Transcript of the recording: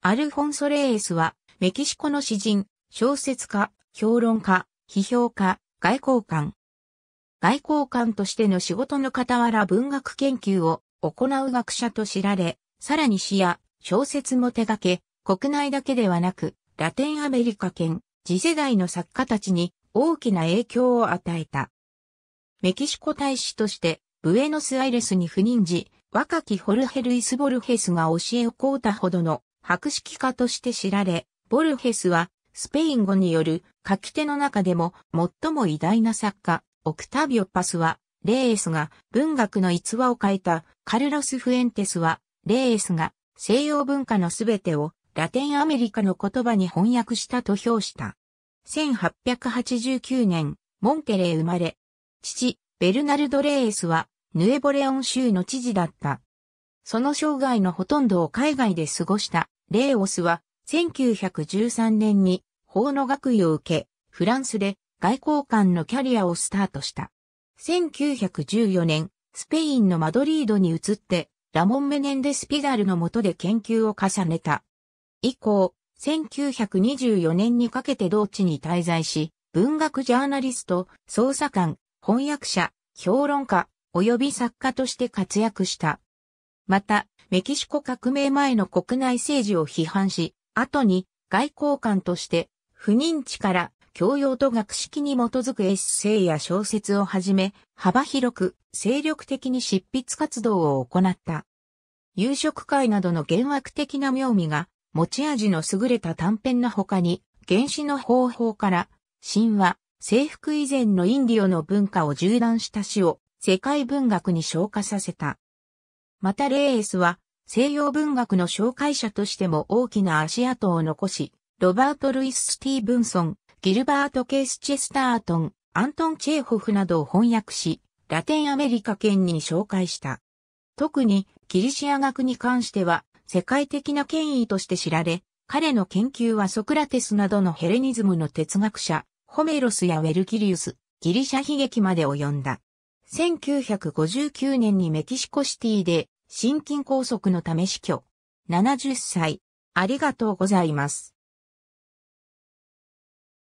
アルフォンソ・レースは、メキシコの詩人、小説家、評論家、批評家、外交官。外交官としての仕事の傍ら文学研究を行う学者と知られ、さらに詩や小説も手掛け、国内だけではなく、ラテンアメリカ圏、次世代の作家たちに大きな影響を与えた。メキシコ大使として、ブエノスアイレスに赴任時、若きホルヘルイス・ボルヘスが教えを請うたほどの博識家として知られ、ボルヘスはスペイン語による書き手の中でも最も偉大な作家、オクタビオ・パスは、レーエスが文学の逸話を書いた、カルロス・フエンテスは、レーエスが西洋文化のすべてをラテンアメリカの言葉に翻訳したと評した。1889年、モンテレー生まれ、父、ベルナルド・レーエスは、ヌエボレオン州の知事だった。その生涯のほとんどを海外で過ごしたレーオスは1913年に法の学位を受け、フランスで外交官のキャリアをスタートした。1914年、スペインのマドリードに移って、ラモン・メネンデス・ピダルの下で研究を重ねた。以降、1924年にかけて同地に滞在し、文学ジャーナリスト、捜査官、翻訳者、評論家、及び作家として活躍した。また、メキシコ革命前の国内政治を批判し、後に外交官として不認知から教養と学識に基づくエッセイや小説をはじめ、幅広く精力的に執筆活動を行った。夕食会などの幻惑的な妙味が持ち味の優れた短編の他に、原始の方法から神話、征服以前のインディオの文化を縦断した詩を世界文学に昇華させた。またレーエスは西洋文学の紹介者としても大きな足跡を残し、ロバート・ルイス・スティーブンソン、ギルバート・ケース・チェスタートン、アントン・チェーホフなどを翻訳し、ラテンアメリカ圏に紹介した。特にギリシア学に関しては世界的な権威として知られ、彼の研究はソクラテスなどのヘレニズムの哲学者、ホメロスやウェルキリウス、ギリシャ悲劇まで及んだ。1959年にメキシコシティで心筋梗塞のため死去。70歳。ありがとうございます。